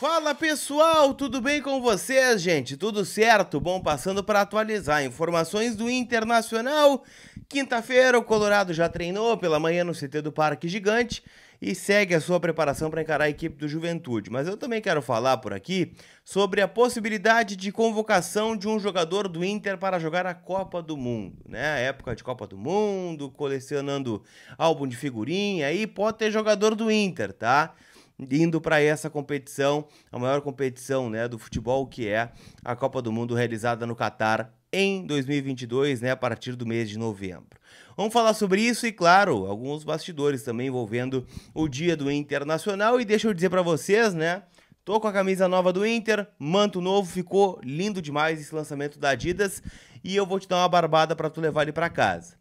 Fala pessoal, tudo bem com vocês, gente? Tudo certo? Bom, passando para atualizar informações do Internacional. Quinta-feira, o Colorado já treinou pela manhã no CT do Parque Gigante e segue a sua preparação para encarar a equipe do Juventude. Mas eu também quero falar por aqui sobre a possibilidade de convocação de um jogador do Inter para jogar a Copa do Mundo, né? A época de Copa do Mundo, colecionando álbum de figurinha, aí pode ter jogador do Inter, tá? indo para essa competição, a maior competição né, do futebol, que é a Copa do Mundo realizada no Catar em 2022, né, a partir do mês de novembro. Vamos falar sobre isso e, claro, alguns bastidores também envolvendo o Dia do Internacional. E deixa eu dizer para vocês, né? Tô com a camisa nova do Inter, manto novo, ficou lindo demais esse lançamento da Adidas e eu vou te dar uma barbada para tu levar ele para casa.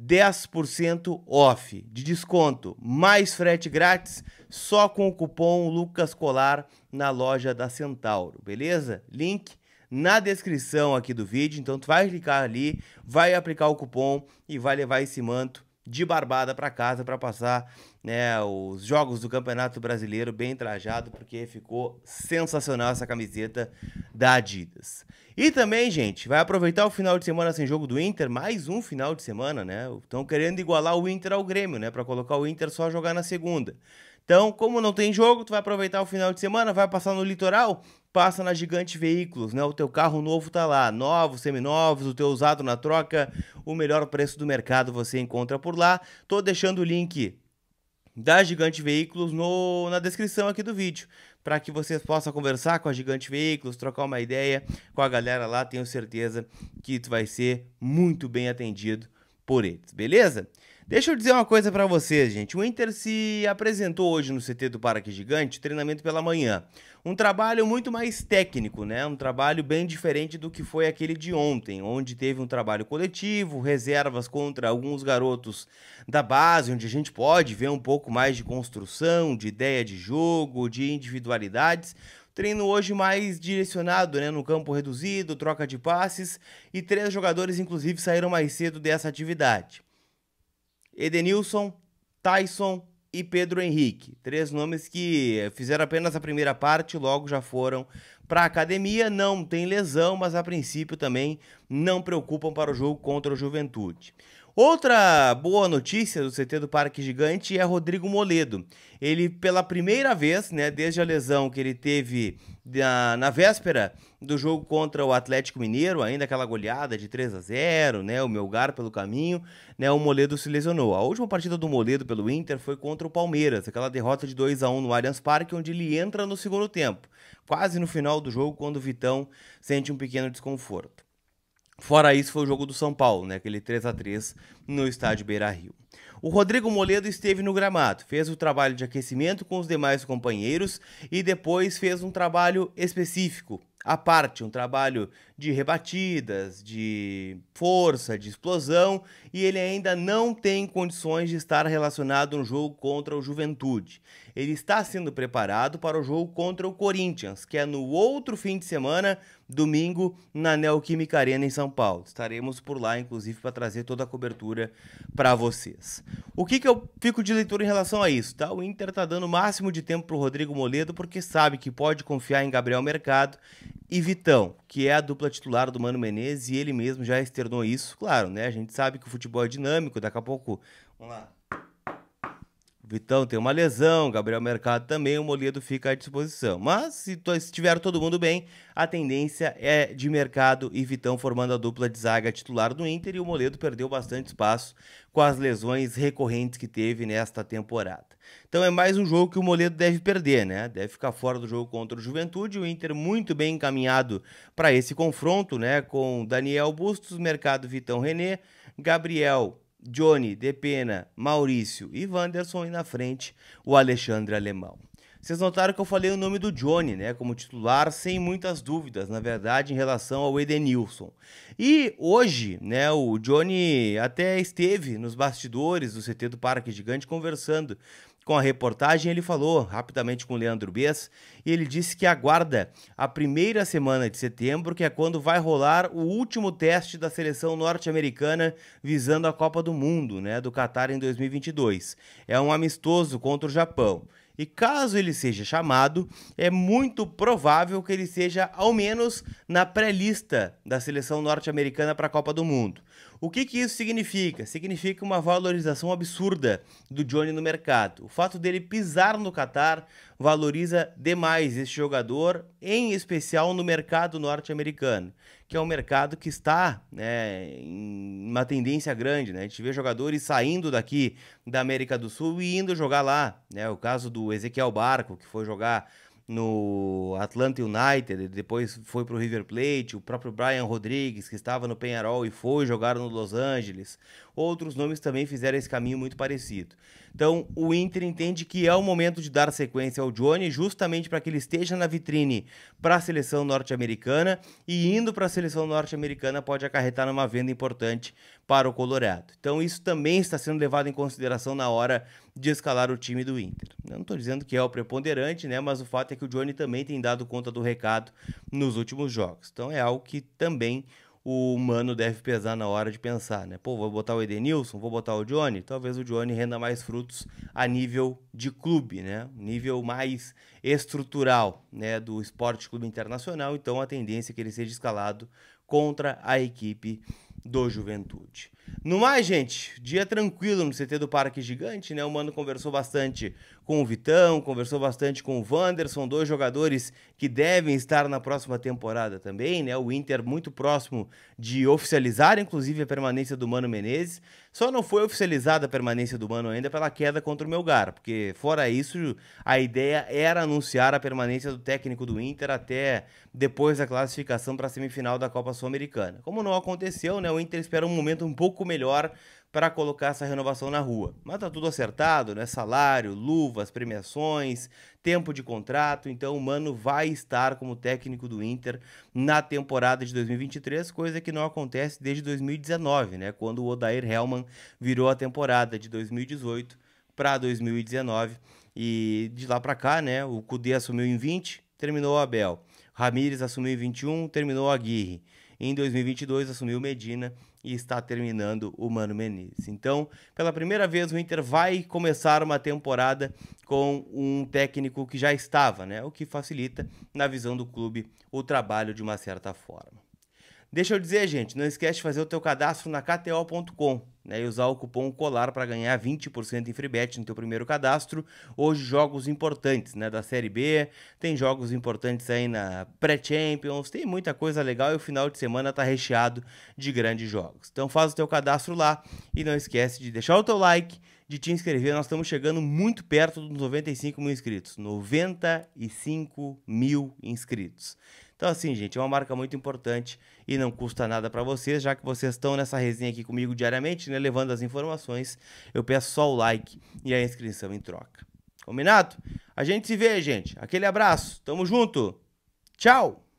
10% off de desconto, mais frete grátis, só com o cupom Lucas Colar na loja da Centauro, beleza? Link na descrição aqui do vídeo, então tu vai clicar ali, vai aplicar o cupom e vai levar esse manto de barbada para casa para passar né, os jogos do Campeonato Brasileiro bem trajado, porque ficou sensacional essa camiseta da Adidas. E também, gente, vai aproveitar o final de semana sem jogo do Inter, mais um final de semana, né? Estão querendo igualar o Inter ao Grêmio, né, para colocar o Inter só jogar na segunda. Então, como não tem jogo, tu vai aproveitar o final de semana, vai passar no litoral, passa na Gigante Veículos, né? O teu carro novo tá lá, novos, seminovos, o teu usado na troca, o melhor preço do mercado você encontra por lá. Tô deixando o link da Gigante Veículos no, na descrição aqui do vídeo, para que vocês possam conversar com a Gigante Veículos, trocar uma ideia com a galera lá. Tenho certeza que tu vai ser muito bem atendido por eles, beleza? Deixa eu dizer uma coisa para vocês, gente. O Inter se apresentou hoje no CT do Parque Gigante, treinamento pela manhã. Um trabalho muito mais técnico, né? Um trabalho bem diferente do que foi aquele de ontem, onde teve um trabalho coletivo, reservas contra alguns garotos da base, onde a gente pode ver um pouco mais de construção, de ideia de jogo, de individualidades. Treino hoje mais direcionado, né, no campo reduzido, troca de passes, e três jogadores inclusive saíram mais cedo dessa atividade. Edenilson, Tyson e Pedro Henrique, três nomes que fizeram apenas a primeira parte, logo já foram para a academia, não tem lesão, mas a princípio também não preocupam para o jogo contra o Juventude. Outra boa notícia do CT do Parque Gigante é Rodrigo Moledo. Ele, pela primeira vez, né, desde a lesão que ele teve na, na véspera do jogo contra o Atlético Mineiro, ainda aquela goleada de 3 a 0 né, o Melgar pelo caminho, né, o Moledo se lesionou. A última partida do Moledo pelo Inter foi contra o Palmeiras, aquela derrota de 2 a 1 no Allianz Parque, onde ele entra no segundo tempo, quase no final do jogo, quando o Vitão sente um pequeno desconforto. Fora isso, foi o jogo do São Paulo, né? aquele 3 a 3 no estádio Beira Rio. O Rodrigo Moledo esteve no gramado, fez o trabalho de aquecimento com os demais companheiros e depois fez um trabalho específico, à parte, um trabalho de rebatidas, de força, de explosão, e ele ainda não tem condições de estar relacionado no jogo contra o Juventude. Ele está sendo preparado para o jogo contra o Corinthians, que é no outro fim de semana domingo na Neoquímica Arena em São Paulo. Estaremos por lá, inclusive, para trazer toda a cobertura para vocês. O que, que eu fico de leitura em relação a isso? Tá? O Inter está dando o máximo de tempo para o Rodrigo Moledo, porque sabe que pode confiar em Gabriel Mercado e Vitão, que é a dupla titular do Mano Menezes, e ele mesmo já externou isso. Claro, né? A gente sabe que o futebol é dinâmico, daqui a pouco. Vamos lá. Vitão tem uma lesão, Gabriel Mercado também, o Moledo fica à disposição. Mas se estiver todo mundo bem, a tendência é de Mercado e Vitão formando a dupla de zaga titular do Inter e o Moledo perdeu bastante espaço com as lesões recorrentes que teve nesta temporada. Então é mais um jogo que o Moledo deve perder, né? Deve ficar fora do jogo contra o Juventude. O Inter muito bem encaminhado para esse confronto, né? Com Daniel Bustos, Mercado Vitão René, Gabriel Johnny, Depena, Maurício e Wanderson e na frente o Alexandre Alemão. Vocês notaram que eu falei o nome do Johnny, né, como titular, sem muitas dúvidas, na verdade, em relação ao Edenilson. E hoje, né, o Johnny até esteve nos bastidores do CT do Parque Gigante conversando com a reportagem, ele falou rapidamente com o Leandro Bess e ele disse que aguarda a primeira semana de setembro, que é quando vai rolar o último teste da seleção norte-americana visando a Copa do Mundo, né, do Qatar em 2022. É um amistoso contra o Japão. E caso ele seja chamado, é muito provável que ele seja ao menos na pré-lista da seleção norte-americana para a Copa do Mundo. O que, que isso significa? Significa uma valorização absurda do Johnny no mercado. O fato dele pisar no Qatar valoriza demais este jogador, em especial no mercado norte-americano, que é um mercado que está né, em uma tendência grande. Né? A gente vê jogadores saindo daqui da América do Sul e indo jogar lá. Né? O caso do Ezequiel Barco, que foi jogar no Atlanta United, depois foi para o River Plate, o próprio Brian Rodrigues, que estava no Penharol e foi jogar no Los Angeles. Outros nomes também fizeram esse caminho muito parecido. Então, o Inter entende que é o momento de dar sequência ao Johnny, justamente para que ele esteja na vitrine para a seleção norte-americana, e indo para a seleção norte-americana pode acarretar numa venda importante para o Colorado. Então, isso também está sendo levado em consideração na hora de escalar o time do Inter. Eu não estou dizendo que é o preponderante, né? Mas o fato é que o Johnny também tem dado conta do recado nos últimos jogos. Então é algo que também o humano deve pesar na hora de pensar, né? Pô, vou botar o Edenilson, vou botar o Johnny. Talvez o Johnny renda mais frutos a nível de clube, né? Nível mais estrutural, né? Do Esporte Clube Internacional. Então a tendência é que ele seja escalado contra a equipe do Juventude. No mais, gente, dia tranquilo no CT do Parque Gigante, né? O Mano conversou bastante com o Vitão, conversou bastante com o Wanderson, dois jogadores que devem estar na próxima temporada também, né? O Inter muito próximo de oficializar, inclusive, a permanência do Mano Menezes. Só não foi oficializada a permanência do Mano ainda pela queda contra o Melgar, porque fora isso, a ideia era anunciar a permanência do técnico do Inter até depois da classificação para a semifinal da Copa Sul-Americana. Como não aconteceu, né? O Inter espera um momento um pouco pouco melhor para colocar essa renovação na rua. Mas tá tudo acertado, né? Salário, luvas, premiações, tempo de contrato. Então o Mano vai estar como técnico do Inter na temporada de 2023, coisa que não acontece desde 2019, né? Quando o Odair Hellman virou a temporada de 2018 para 2019 e de lá para cá, né? O Cudê assumiu em 20, terminou o Abel. Ramires assumiu em 21, terminou o Aguirre. Em 2022 assumiu Medina e está terminando o Mano Menezes. Então, pela primeira vez, o Inter vai começar uma temporada com um técnico que já estava, né? O que facilita, na visão do clube, o trabalho de uma certa forma. Deixa eu dizer, gente, não esquece de fazer o teu cadastro na KTO.com né, e usar o cupom COLAR para ganhar 20% em free bet no teu primeiro cadastro. Hoje, jogos importantes né, da Série B, tem jogos importantes aí na Pré-Champions, tem muita coisa legal e o final de semana tá recheado de grandes jogos. Então faz o teu cadastro lá e não esquece de deixar o teu like, de te inscrever. Nós estamos chegando muito perto dos 95 mil inscritos. 95 mil inscritos. Então, assim, gente, é uma marca muito importante e não custa nada para vocês, já que vocês estão nessa resenha aqui comigo diariamente, né, levando as informações. Eu peço só o like e a inscrição em troca. Combinado? A gente se vê, gente. Aquele abraço. Tamo junto. Tchau.